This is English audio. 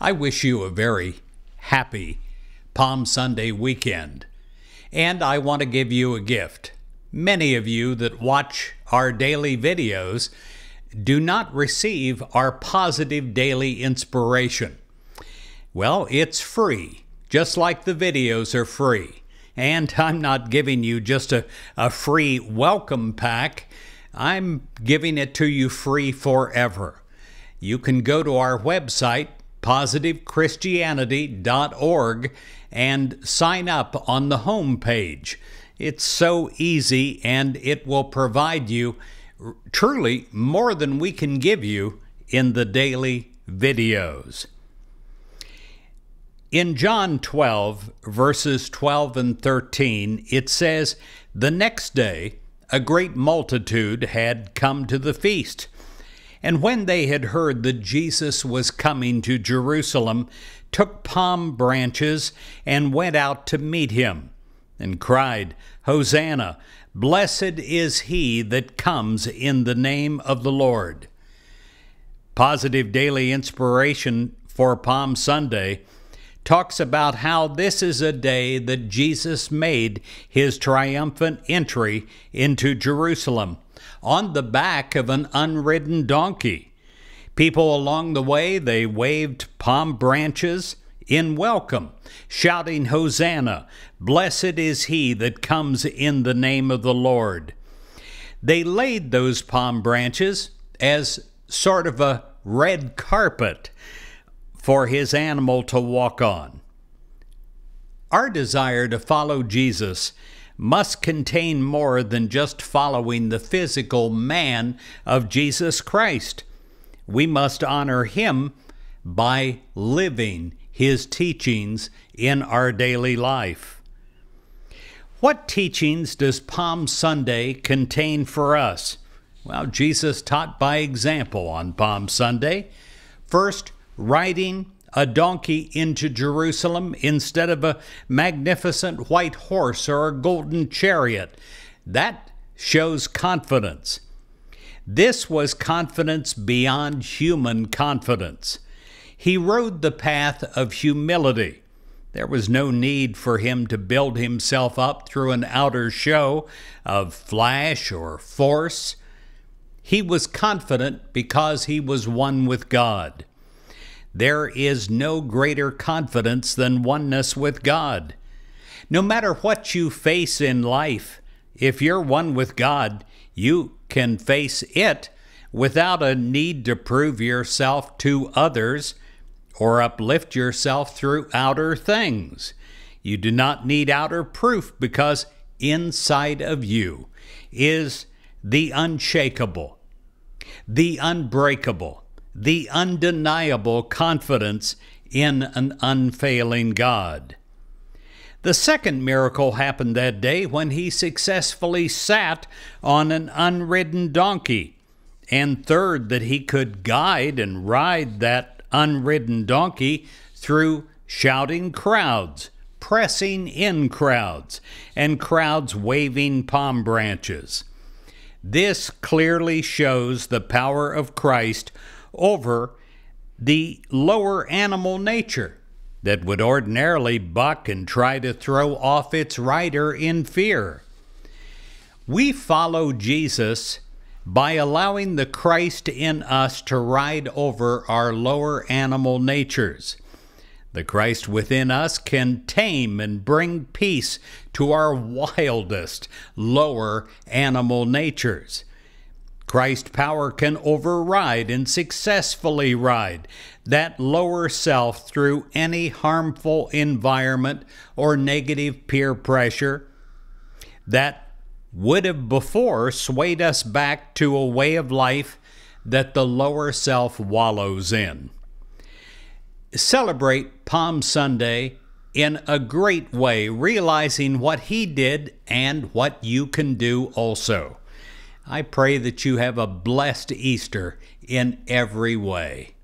I wish you a very happy Palm Sunday weekend. And I want to give you a gift. Many of you that watch our daily videos do not receive our positive daily inspiration. Well, it's free, just like the videos are free. And I'm not giving you just a, a free welcome pack, I'm giving it to you free forever. You can go to our website, positivechristianity.org, and sign up on the home page. It's so easy and it will provide you truly more than we can give you in the daily videos. In John 12, verses 12 and 13, it says, The next day a great multitude had come to the feast and when they had heard that Jesus was coming to Jerusalem, took palm branches and went out to meet him, and cried, Hosanna! Blessed is he that comes in the name of the Lord. Positive Daily Inspiration for Palm Sunday talks about how this is a day that Jesus made his triumphant entry into Jerusalem on the back of an unridden donkey. People along the way, they waved palm branches in welcome, shouting, Hosanna! Blessed is he that comes in the name of the Lord. They laid those palm branches as sort of a red carpet for his animal to walk on. Our desire to follow Jesus must contain more than just following the physical man of Jesus Christ. We must honor him by living his teachings in our daily life. What teachings does Palm Sunday contain for us? Well, Jesus taught by example on Palm Sunday. First, writing a donkey into Jerusalem instead of a magnificent white horse or a golden chariot. That shows confidence. This was confidence beyond human confidence. He rode the path of humility. There was no need for him to build himself up through an outer show of flash or force. He was confident because he was one with God. There is no greater confidence than oneness with God. No matter what you face in life, if you're one with God, you can face it without a need to prove yourself to others or uplift yourself through outer things. You do not need outer proof because inside of you is the unshakable, the unbreakable, the undeniable confidence in an unfailing God. The second miracle happened that day when he successfully sat on an unridden donkey, and third, that he could guide and ride that unridden donkey through shouting crowds, pressing in crowds, and crowds waving palm branches. This clearly shows the power of Christ over the lower animal nature that would ordinarily buck and try to throw off its rider in fear. We follow Jesus by allowing the Christ in us to ride over our lower animal natures. The Christ within us can tame and bring peace to our wildest, lower animal natures. Christ power can override and successfully ride that lower self through any harmful environment or negative peer pressure that would have before swayed us back to a way of life that the lower self wallows in celebrate Palm Sunday in a great way, realizing what he did and what you can do also. I pray that you have a blessed Easter in every way.